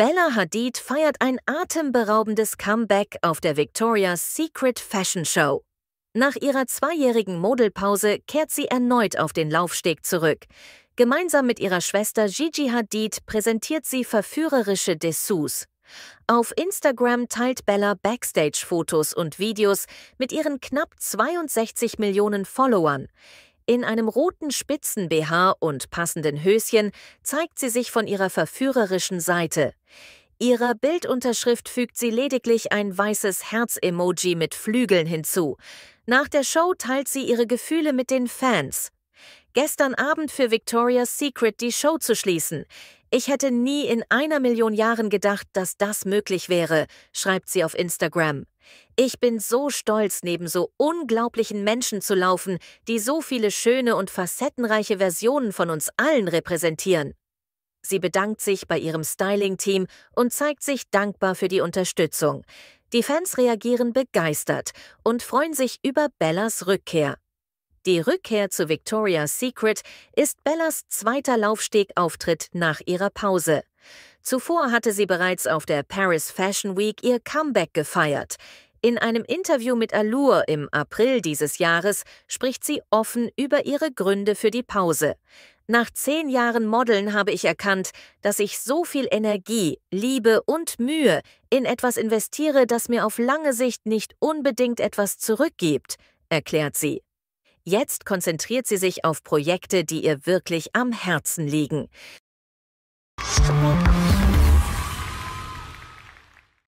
Bella Hadid feiert ein atemberaubendes Comeback auf der Victoria's Secret Fashion Show. Nach ihrer zweijährigen Modelpause kehrt sie erneut auf den Laufsteg zurück. Gemeinsam mit ihrer Schwester Gigi Hadid präsentiert sie verführerische Dessous. Auf Instagram teilt Bella Backstage-Fotos und Videos mit ihren knapp 62 Millionen Followern. In einem roten Spitzen-BH und passenden Höschen zeigt sie sich von ihrer verführerischen Seite. Ihrer Bildunterschrift fügt sie lediglich ein weißes Herz-Emoji mit Flügeln hinzu. Nach der Show teilt sie ihre Gefühle mit den Fans gestern Abend für Victoria's Secret die Show zu schließen. Ich hätte nie in einer Million Jahren gedacht, dass das möglich wäre, schreibt sie auf Instagram. Ich bin so stolz, neben so unglaublichen Menschen zu laufen, die so viele schöne und facettenreiche Versionen von uns allen repräsentieren. Sie bedankt sich bei ihrem Styling-Team und zeigt sich dankbar für die Unterstützung. Die Fans reagieren begeistert und freuen sich über Bellas Rückkehr. Die Rückkehr zu Victoria's Secret ist Bellas zweiter Laufstegauftritt nach ihrer Pause. Zuvor hatte sie bereits auf der Paris Fashion Week ihr Comeback gefeiert. In einem Interview mit Allure im April dieses Jahres spricht sie offen über ihre Gründe für die Pause. Nach zehn Jahren Modeln habe ich erkannt, dass ich so viel Energie, Liebe und Mühe in etwas investiere, das mir auf lange Sicht nicht unbedingt etwas zurückgibt, erklärt sie. Jetzt konzentriert sie sich auf Projekte, die ihr wirklich am Herzen liegen.